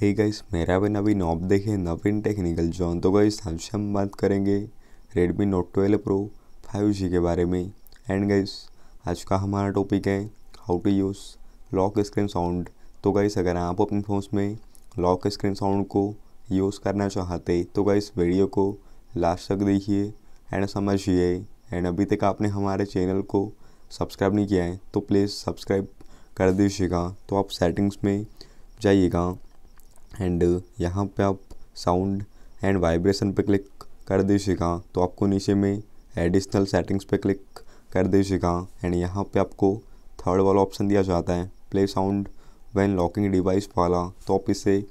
hey guys मेरा भी नवीन ऑप देखे नवीन टेक्निकल जॉन तो गाइस आज हम बात करेंगे Redmi note twelve pro five G के बारे में एंड गाइस आज का हमारा टॉपिक है how to use lock screen sound तो गाइस अगर आप अपने फ़ोन में लॉक स्क्रीन साउंड को यूज़ करना चाहते तो गाइस वीडियो को लास्ट तक देखिए एंड समझिए एंड अभी तक आपने हमारे चैनल को सब्सक्राइब नहीं किया है तो प्लीज़ सब्सक्राइब कर दीजिएगा तो आप सेटिंग्स में जाइएगा एंड यहाँ पे आप साउंड एंड वाइब्रेशन पे क्लिक कर दीजिएगा तो आपको नीचे में एडिशनल सेटिंग्स पे क्लिक कर दीजिएगा एंड यहाँ पे आपको थर्ड वाला ऑप्शन दिया जाता है play sound when locking device वाला तो आप इसे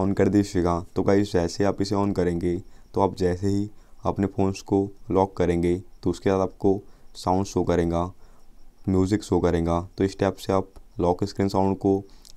ऑन कर दीजिएगा तो गाइस जैसे आप इसे ऑन करेंगे तो आप जैसे ही अपने फ़ोन्स को लॉक करेंगे तो उसके बाद आपको साउंड शो करेगा म्यूज़िक शो करेगा तो इस टाइप से आप लॉक स्क्रीन साउंड को